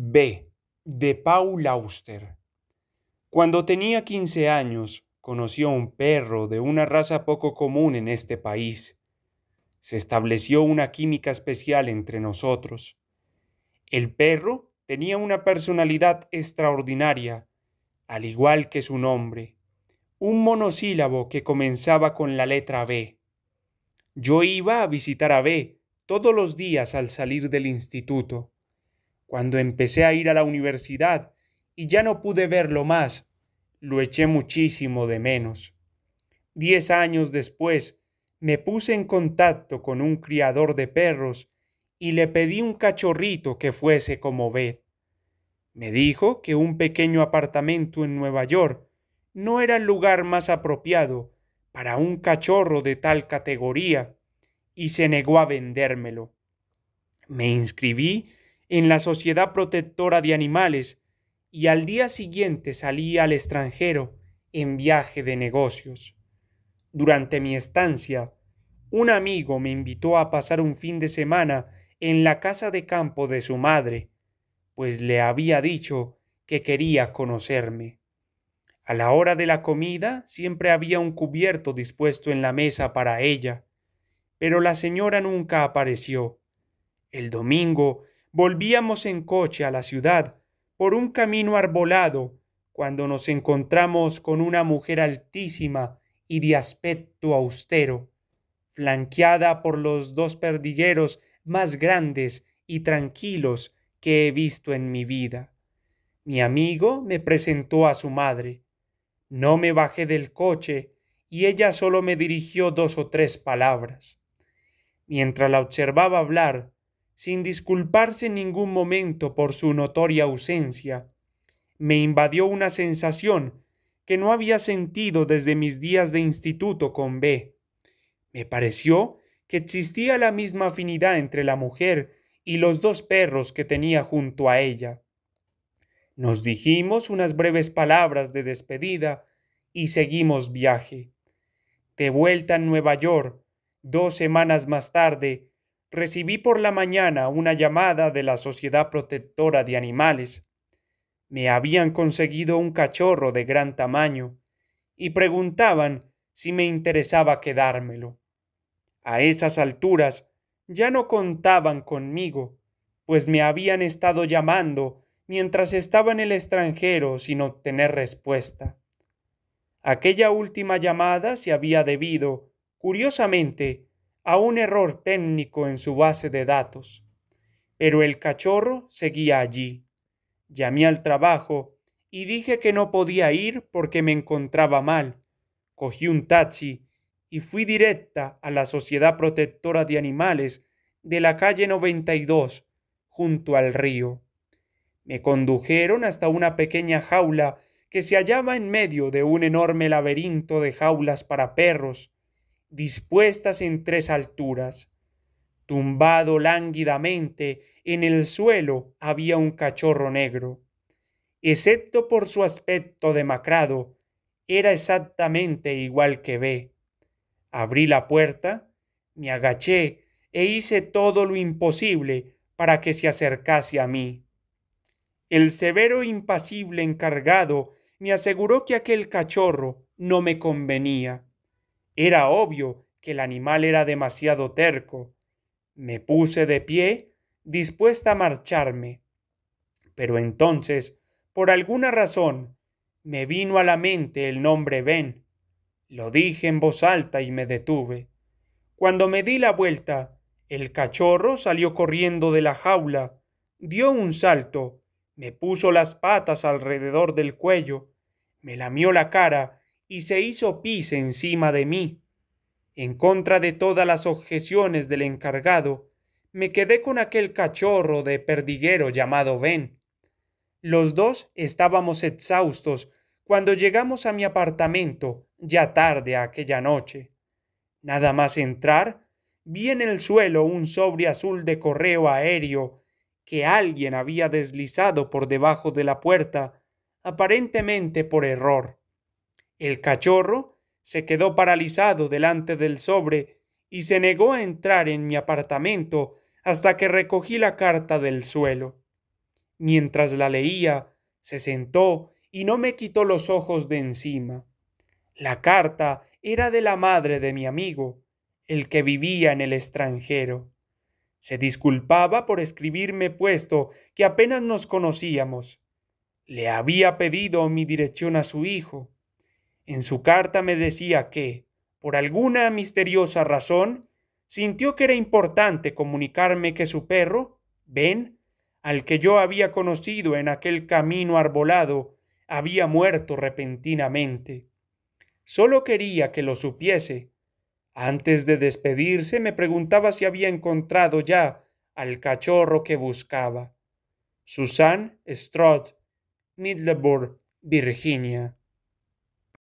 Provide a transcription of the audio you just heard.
B. De Paul Auster. Cuando tenía 15 años, conoció un perro de una raza poco común en este país. Se estableció una química especial entre nosotros. El perro tenía una personalidad extraordinaria, al igual que su nombre, un monosílabo que comenzaba con la letra B. Yo iba a visitar a B todos los días al salir del instituto. Cuando empecé a ir a la universidad y ya no pude verlo más, lo eché muchísimo de menos. Diez años después, me puse en contacto con un criador de perros y le pedí un cachorrito que fuese como Beth. Me dijo que un pequeño apartamento en Nueva York no era el lugar más apropiado para un cachorro de tal categoría y se negó a vendérmelo. Me inscribí en la Sociedad Protectora de Animales y al día siguiente salí al extranjero en viaje de negocios. Durante mi estancia, un amigo me invitó a pasar un fin de semana en la casa de campo de su madre, pues le había dicho que quería conocerme. A la hora de la comida siempre había un cubierto dispuesto en la mesa para ella, pero la señora nunca apareció. El domingo Volvíamos en coche a la ciudad por un camino arbolado cuando nos encontramos con una mujer altísima y de aspecto austero, flanqueada por los dos perdigueros más grandes y tranquilos que he visto en mi vida. Mi amigo me presentó a su madre. No me bajé del coche y ella solo me dirigió dos o tres palabras. Mientras la observaba hablar, sin disculparse en ningún momento por su notoria ausencia. Me invadió una sensación que no había sentido desde mis días de instituto con B. Me pareció que existía la misma afinidad entre la mujer y los dos perros que tenía junto a ella. Nos dijimos unas breves palabras de despedida y seguimos viaje. De vuelta en Nueva York, dos semanas más tarde, recibí por la mañana una llamada de la Sociedad Protectora de Animales. Me habían conseguido un cachorro de gran tamaño y preguntaban si me interesaba quedármelo. A esas alturas ya no contaban conmigo, pues me habían estado llamando mientras estaba en el extranjero sin obtener respuesta. Aquella última llamada se había debido, curiosamente, a un error técnico en su base de datos. Pero el cachorro seguía allí. Llamé al trabajo y dije que no podía ir porque me encontraba mal. Cogí un taxi y fui directa a la Sociedad Protectora de Animales de la calle 92, junto al río. Me condujeron hasta una pequeña jaula que se hallaba en medio de un enorme laberinto de jaulas para perros, dispuestas en tres alturas. Tumbado lánguidamente en el suelo había un cachorro negro. Excepto por su aspecto demacrado, era exactamente igual que B. Abrí la puerta, me agaché e hice todo lo imposible para que se acercase a mí. El severo impasible encargado me aseguró que aquel cachorro no me convenía era obvio que el animal era demasiado terco. Me puse de pie, dispuesta a marcharme. Pero entonces, por alguna razón, me vino a la mente el nombre Ben. Lo dije en voz alta y me detuve. Cuando me di la vuelta, el cachorro salió corriendo de la jaula, dio un salto, me puso las patas alrededor del cuello, me lamió la cara y se hizo pis encima de mí. En contra de todas las objeciones del encargado, me quedé con aquel cachorro de perdiguero llamado Ben. Los dos estábamos exhaustos cuando llegamos a mi apartamento ya tarde aquella noche. Nada más entrar, vi en el suelo un sobre azul de correo aéreo que alguien había deslizado por debajo de la puerta, aparentemente por error. El cachorro se quedó paralizado delante del sobre y se negó a entrar en mi apartamento hasta que recogí la carta del suelo. Mientras la leía, se sentó y no me quitó los ojos de encima. La carta era de la madre de mi amigo, el que vivía en el extranjero. Se disculpaba por escribirme puesto que apenas nos conocíamos. Le había pedido mi dirección a su hijo. En su carta me decía que, por alguna misteriosa razón, sintió que era importante comunicarme que su perro, Ben, al que yo había conocido en aquel camino arbolado, había muerto repentinamente. Solo quería que lo supiese. Antes de despedirse me preguntaba si había encontrado ya al cachorro que buscaba. Susan Stroud, Middleburg, Virginia.